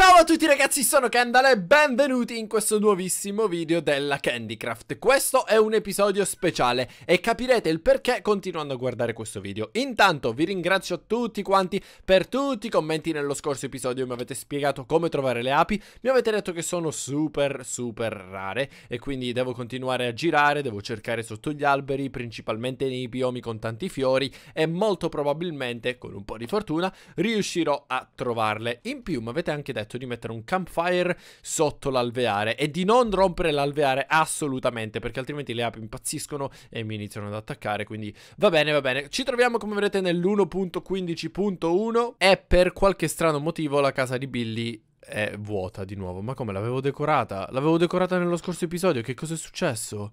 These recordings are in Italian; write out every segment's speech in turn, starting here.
Ciao a tutti ragazzi, sono Kendall e benvenuti in questo nuovissimo video della Candycraft. Questo è un episodio speciale e capirete il perché continuando a guardare questo video. Intanto vi ringrazio tutti quanti per tutti i commenti nello scorso episodio, mi avete spiegato come trovare le api, mi avete detto che sono super super rare e quindi devo continuare a girare, devo cercare sotto gli alberi, principalmente nei biomi con tanti fiori e molto probabilmente, con un po' di fortuna, riuscirò a trovarle. In più mi avete anche detto detto di mettere un campfire sotto l'alveare e di non rompere l'alveare assolutamente perché altrimenti le api impazziscono e mi iniziano ad attaccare quindi va bene va bene ci troviamo come vedete nell'1.15.1 e per qualche strano motivo la casa di Billy è vuota di nuovo ma come l'avevo decorata? L'avevo decorata nello scorso episodio che cosa è successo?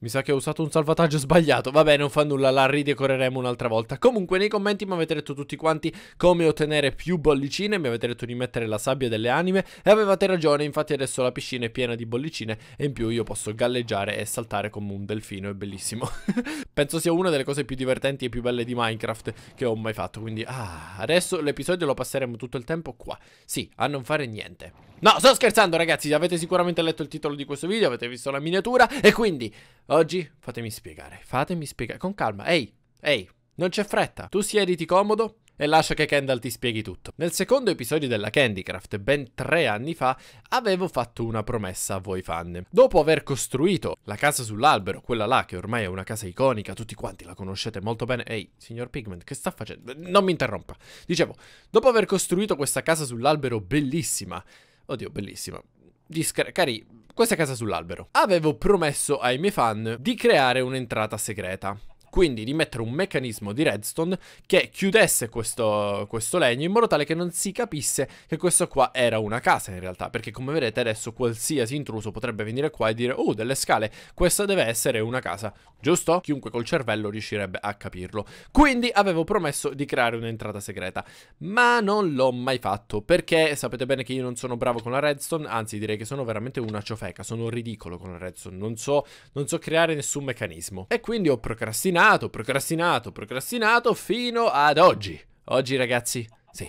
Mi sa che ho usato un salvataggio sbagliato, vabbè non fa nulla, la ridecoreremo un'altra volta. Comunque nei commenti mi avete detto tutti quanti come ottenere più bollicine, mi avete detto di mettere la sabbia delle anime e avevate ragione, infatti adesso la piscina è piena di bollicine e in più io posso galleggiare e saltare come un delfino, è bellissimo. Penso sia una delle cose più divertenti e più belle di Minecraft che ho mai fatto, quindi ah, adesso l'episodio lo passeremo tutto il tempo qua, sì, a non fare niente. No, sto scherzando ragazzi, avete sicuramente letto il titolo di questo video, avete visto la miniatura e quindi oggi fatemi spiegare, fatemi spiegare con calma. Ehi, ehi, non c'è fretta. Tu siediti comodo e lascia che Kendall ti spieghi tutto. Nel secondo episodio della Candycraft, ben tre anni fa, avevo fatto una promessa a voi fan. Dopo aver costruito la casa sull'albero, quella là che ormai è una casa iconica, tutti quanti la conoscete molto bene. Ehi, signor Pigment, che sta facendo? Non mi interrompa. Dicevo, dopo aver costruito questa casa sull'albero bellissima, Oddio, bellissima. Discre- cari, questa è casa sull'albero. Avevo promesso ai miei fan di creare un'entrata segreta. Quindi di mettere un meccanismo di redstone che chiudesse questo, questo legno in modo tale che non si capisse che questo qua era una casa in realtà. Perché come vedete adesso qualsiasi intruso potrebbe venire qua e dire oh delle scale, questa deve essere una casa, giusto? Chiunque col cervello riuscirebbe a capirlo. Quindi avevo promesso di creare un'entrata segreta, ma non l'ho mai fatto perché sapete bene che io non sono bravo con la redstone, anzi direi che sono veramente una ciofeca, sono ridicolo con la redstone, non so, non so creare nessun meccanismo. E quindi ho procrastinato procrastinato, procrastinato, procrastinato fino ad oggi. Oggi ragazzi, sì,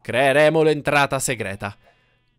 creeremo l'entrata segreta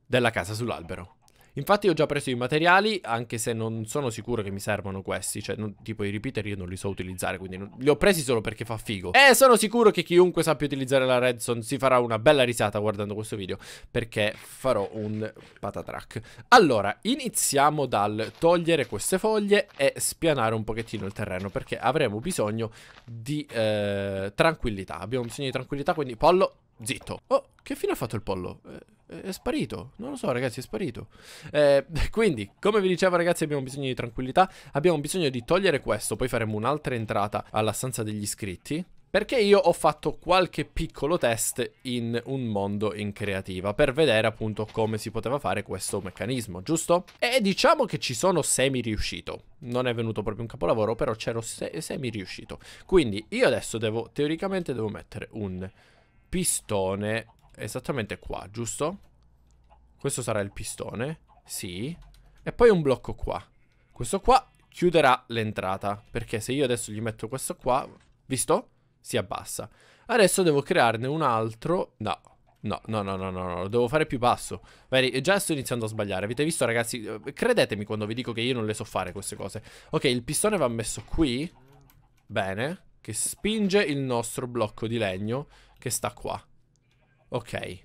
della casa sull'albero. Infatti ho già preso i materiali, anche se non sono sicuro che mi servano questi, cioè non, tipo i repeater io non li so utilizzare, quindi non, li ho presi solo perché fa figo. E sono sicuro che chiunque sappia utilizzare la Redstone si farà una bella risata guardando questo video, perché farò un patatrack. Allora, iniziamo dal togliere queste foglie e spianare un pochettino il terreno, perché avremo bisogno di eh, tranquillità, abbiamo bisogno di tranquillità, quindi pollo, zitto. Oh, che fine ha fatto il pollo? Eh... Eh, è sparito. Non lo so, ragazzi, è sparito. Eh, quindi, come vi dicevo, ragazzi, abbiamo bisogno di tranquillità. Abbiamo bisogno di togliere questo. Poi faremo un'altra entrata alla stanza degli iscritti. Perché io ho fatto qualche piccolo test in un mondo in creativa per vedere appunto come si poteva fare questo meccanismo, giusto? E diciamo che ci sono semi riuscito. Non è venuto proprio un capolavoro, però c'ero se semi riuscito. Quindi io adesso devo, teoricamente, devo mettere un pistone esattamente qua, giusto? Questo sarà il pistone, sì. E poi un blocco qua. Questo qua chiuderà l'entrata, perché se io adesso gli metto questo qua, visto? Si abbassa. Adesso devo crearne un altro, no. No, no, no, no, no, lo devo fare più basso. Vedi, già sto iniziando a sbagliare. Avete visto, ragazzi? Eh, credetemi quando vi dico che io non le so fare queste cose. Ok, il pistone va messo qui. Bene. Che spinge il nostro blocco di legno che sta qua. Ok.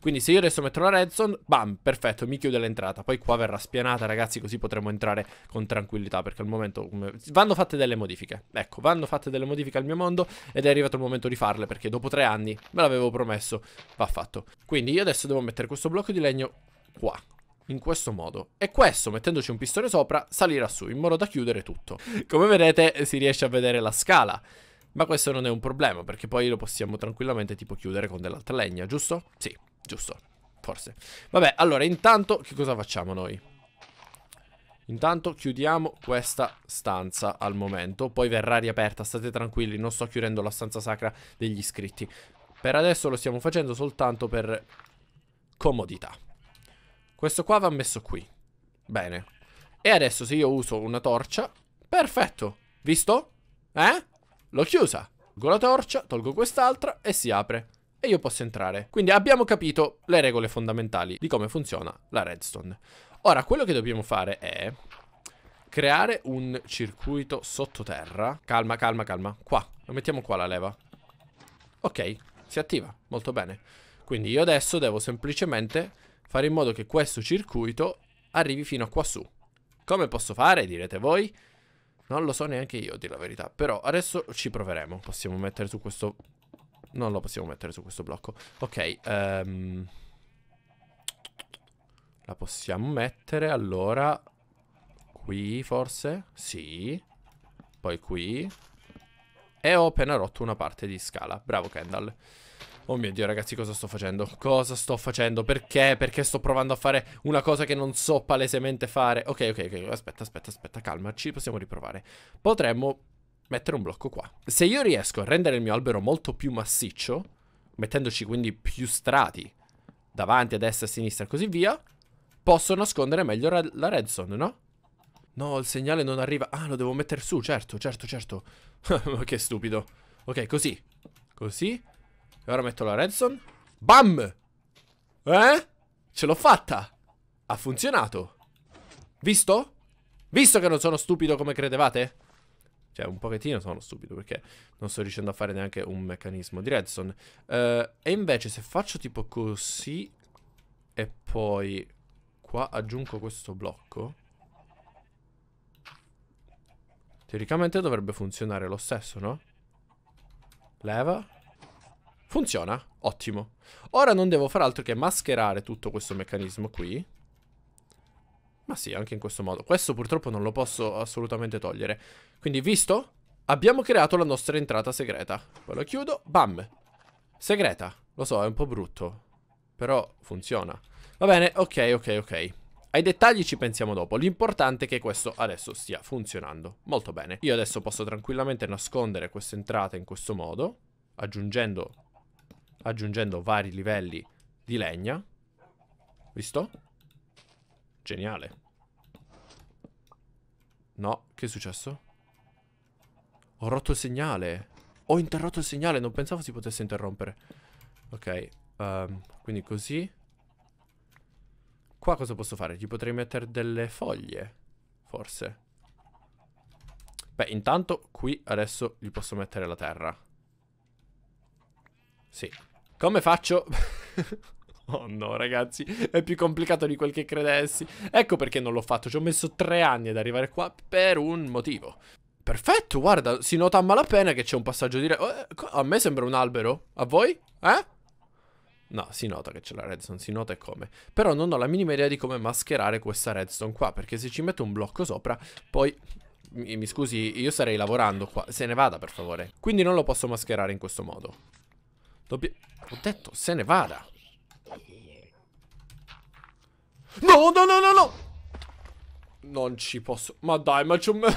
Quindi se io adesso metto la redstone, bam, perfetto, mi chiude l'entrata. Poi qua verrà spianata, ragazzi, così potremo entrare con tranquillità, perché al momento vanno fatte delle modifiche. Ecco, vanno fatte delle modifiche al mio mondo ed è arrivato il momento di farle, perché dopo tre anni me l'avevo promesso, va fatto. Quindi io adesso devo mettere questo blocco di legno qua, in questo modo. E questo, mettendoci un pistone sopra, salirà su, in modo da chiudere tutto. Come vedete, si riesce a vedere la scala. Ma questo non è un problema, perché poi lo possiamo tranquillamente tipo chiudere con dell'altra legna, giusto? Sì, giusto, forse. Vabbè, allora, intanto che cosa facciamo noi? Intanto chiudiamo questa stanza al momento, poi verrà riaperta, state tranquilli, non sto chiudendo la stanza sacra degli iscritti. Per adesso lo stiamo facendo soltanto per comodità. Questo qua va messo qui. Bene. E adesso se io uso una torcia... Perfetto! Visto? Eh? L'ho chiusa. Go la torcia, tolgo quest'altra e si apre. E io posso entrare. Quindi abbiamo capito le regole fondamentali di come funziona la redstone. Ora, quello che dobbiamo fare è creare un circuito sottoterra. Calma, calma, calma. Qua. Lo mettiamo qua la leva. Ok, si attiva. Molto bene. Quindi io adesso devo semplicemente fare in modo che questo circuito arrivi fino a quassù. Come posso fare, direte voi? Non lo so neanche io, a dire la verità. Però adesso ci proveremo. Possiamo mettere su questo... Non lo possiamo mettere su questo blocco. Ok, um... La possiamo mettere, allora... Qui, forse? Sì. Poi qui. E ho appena rotto una parte di scala. Bravo, Kendall. Oh mio Dio, ragazzi, cosa sto facendo? Cosa sto facendo? Perché? Perché sto provando a fare una cosa che non so palesemente fare? Ok, ok, ok, aspetta, aspetta, aspetta, calmarci, possiamo riprovare. Potremmo mettere un blocco qua. Se io riesco a rendere il mio albero molto più massiccio, mettendoci quindi più strati davanti, a destra, a sinistra e così via, posso nascondere meglio la redstone, no? No, il segnale non arriva. Ah, lo devo mettere su, certo, certo, certo. che stupido. Ok, così. Così. E ora metto la redstone. Bam! Eh? Ce l'ho fatta! Ha funzionato. Visto? Visto che non sono stupido come credevate? Cioè, un pochettino sono stupido perché non sto riuscendo a fare neanche un meccanismo di redstone. Uh, eh, e invece se faccio tipo così e poi qua aggiungo questo blocco. Teoricamente dovrebbe funzionare lo stesso, no? Leva. Funziona, ottimo. Ora non devo far altro che mascherare tutto questo meccanismo qui. Ma sì, anche in questo modo. Questo purtroppo non lo posso assolutamente togliere. Quindi, visto? Abbiamo creato la nostra entrata segreta. Poi lo chiudo, bam. Segreta. Lo so, è un po' brutto. Però funziona. Va bene, ok, ok, ok. Ai dettagli ci pensiamo dopo, l'importante è che questo adesso stia funzionando. Molto bene. Io adesso posso tranquillamente nascondere questa entrata in questo modo, aggiungendo aggiungendo vari livelli di legna. Visto? Geniale. No, che è successo? Ho rotto il segnale. Ho interrotto il segnale, non pensavo si potesse interrompere. Ok, um, quindi così. Qua cosa posso fare? Gli potrei mettere delle foglie, forse. Beh, intanto qui adesso gli posso mettere la terra. Sì. Come faccio... oh no ragazzi, è più complicato di quel che credessi. Ecco perché non l'ho fatto, ci ho messo tre anni ad arrivare qua per un motivo. Perfetto, guarda, si nota a malapena che c'è un passaggio di... Oh, eh, a me sembra un albero, a voi? Eh? No, si nota che c'è la redstone, si nota e come. Però non ho la minima idea di come mascherare questa redstone qua, perché se ci metto un blocco sopra, poi... Mi, mi scusi, io starei lavorando qua. Se ne vada, per favore. Quindi non lo posso mascherare in questo modo. Dobbiamo... Ho detto, se ne vada. No, no, no, no, no! Non ci posso... Ma dai, ma c'è un...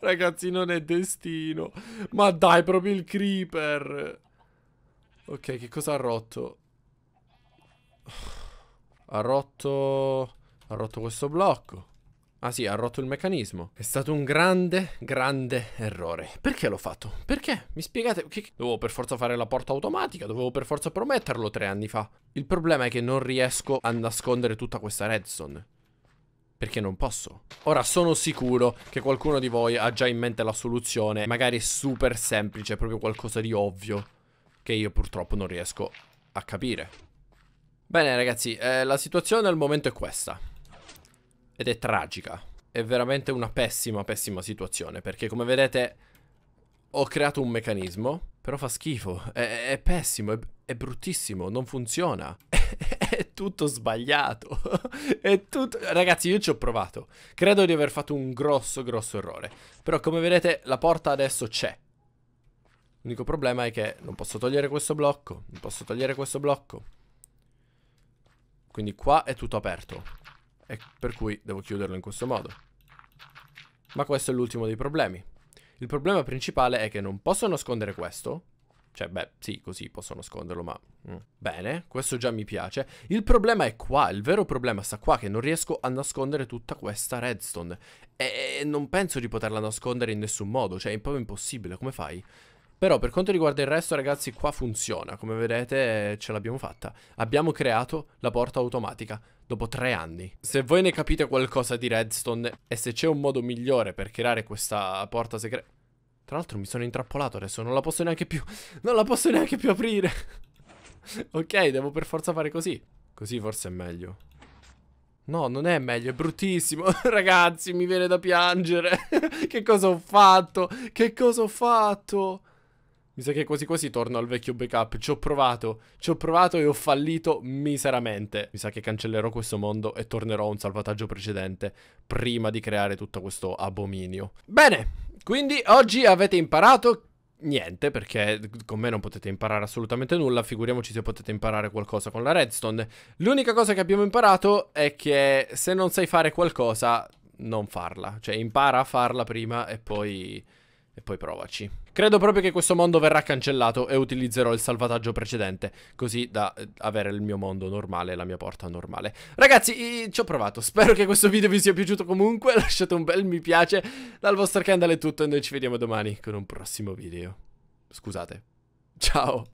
Ragazzi, non è destino. Ma dai, proprio il creeper. Ok, che cosa ha rotto? Ha rotto... Ha rotto questo blocco. Ah sì, ha rotto il meccanismo. È stato un grande, grande errore. Perché l'ho fatto? Perché? Mi spiegate? Che... Dovevo per forza fare la porta automatica, dovevo per forza prometterlo tre anni fa. Il problema è che non riesco a nascondere tutta questa redstone. Perché non posso. Ora sono sicuro che qualcuno di voi ha già in mente la soluzione, magari super semplice, proprio qualcosa di ovvio, che io purtroppo non riesco a capire. Bene ragazzi, eh, la situazione al momento è questa ed è tragica. È veramente una pessima, pessima situazione, perché come vedete ho creato un meccanismo, però fa schifo, è, è pessimo, è, è bruttissimo, non funziona. è tutto sbagliato. è tutto... Ragazzi, io ci ho provato. Credo di aver fatto un grosso, grosso errore. Però come vedete la porta adesso c'è. L'unico problema è che non posso togliere questo blocco, non posso togliere questo blocco. Quindi qua è tutto aperto e per cui devo chiuderlo in questo modo. Ma questo è l'ultimo dei problemi. Il problema principale è che non posso nascondere questo. Cioè, beh, sì, così posso nasconderlo, ma... Mm, bene, questo già mi piace. Il problema è qua, il vero problema sta qua, che non riesco a nascondere tutta questa redstone. E non penso di poterla nascondere in nessun modo, cioè è proprio impossibile, come fai? Però per quanto riguarda il resto ragazzi qua funziona, come vedete ce l'abbiamo fatta. Abbiamo creato la porta automatica dopo tre anni. Se voi ne capite qualcosa di redstone e se c'è un modo migliore per creare questa porta segreta... Tra l'altro mi sono intrappolato adesso, non la posso neanche più... Non la posso neanche più aprire! ok, devo per forza fare così. Così forse è meglio. No, non è meglio, è bruttissimo. Ragazzi, mi viene da piangere. che cosa ho fatto? Che cosa ho fatto? Mi sa che quasi quasi torno al vecchio backup. Ci ho provato, ci ho provato e ho fallito miseramente. Mi sa che cancellerò questo mondo e tornerò a un salvataggio precedente prima di creare tutto questo abominio. Bene, quindi oggi avete imparato niente perché con me non potete imparare assolutamente nulla, figuriamoci se potete imparare qualcosa con la redstone. L'unica cosa che abbiamo imparato è che se non sai fare qualcosa non farla, cioè impara a farla prima e poi poi provaci. Credo proprio che questo mondo verrà cancellato e utilizzerò il salvataggio precedente, così da eh, avere il mio mondo normale, la mia porta normale. Ragazzi, ci ho provato, spero che questo video vi sia piaciuto comunque, lasciate un bel mi piace, dal vostro candle è tutto e noi ci vediamo domani con un prossimo video. Scusate. Ciao!